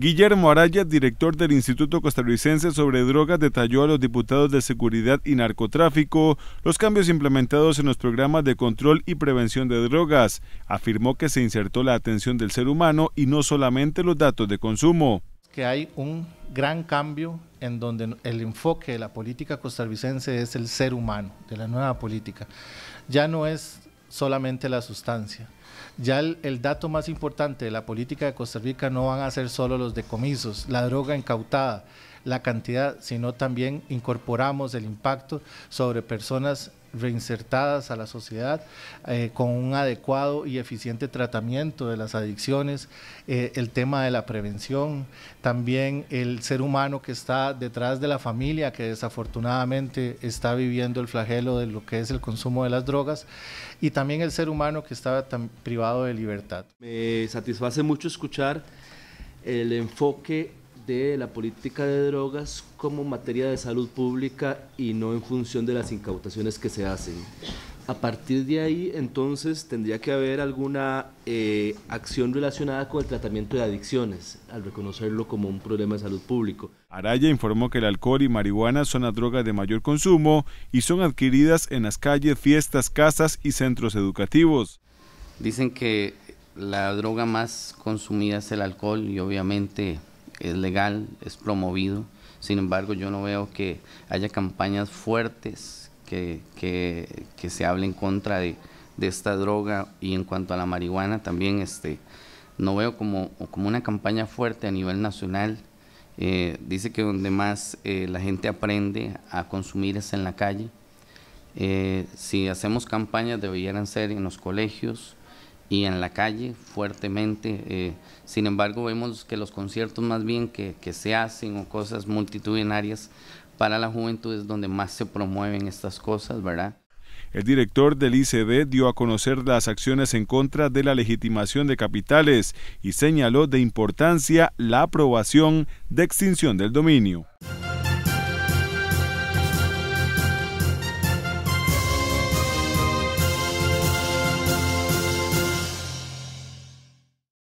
Guillermo Araya, director del Instituto Costarricense sobre Drogas, detalló a los diputados de Seguridad y Narcotráfico los cambios implementados en los programas de control y prevención de drogas. Afirmó que se insertó la atención del ser humano y no solamente los datos de consumo. Que hay un gran cambio en donde el enfoque de la política costarricense es el ser humano, de la nueva política. Ya no es solamente la sustancia. Ya el, dato más importante de la política de Costa Rica no van a ser solo los decomisos, la droga incautada, la cantidad, sino también incorporamos el impacto sobre personas reinsertadas a la sociedad eh, con un adecuado y eficiente tratamiento de las adicciones, eh, el tema de la prevención, también el ser humano que está detrás de la familia, que desafortunadamente está viviendo el flagelo de lo que es el consumo de las drogas, y también el ser humano que está privado de libertad. Me satisface mucho escuchar el enfoque de la política de drogas como materia de salud pública y no en función de las incautaciones que se hacen. A partir de ahí, entonces, tendría que haber alguna eh, acción relacionada con el tratamiento de adicciones, al reconocerlo como un problema de salud público. Araya informó que el alcohol y marihuana son las drogas de mayor consumo y son adquiridas en las calles, fiestas, casas y centros educativos. Dicen que la droga más consumida es el alcohol y obviamente es legal, es promovido. Sin embargo, yo no veo que haya campañas fuertes que, que, se hable en contra de, esta droga. Y en cuanto a la marihuana, también este, no veo como, como una campaña fuerte a nivel nacional. Eh, dice que donde más eh, la gente aprende a consumir es en la calle. Eh, si hacemos campañas, deberían ser en los colegios, y en la calle fuertemente. Eh, sin embargo, vemos que los conciertos más bien que, que, se hacen o cosas multitudinarias para la juventud es donde más se promueven estas cosas, ¿verdad? El director del ICD dio a conocer las acciones en contra de la legitimación de capitales y señaló de importancia la aprobación de extinción del dominio.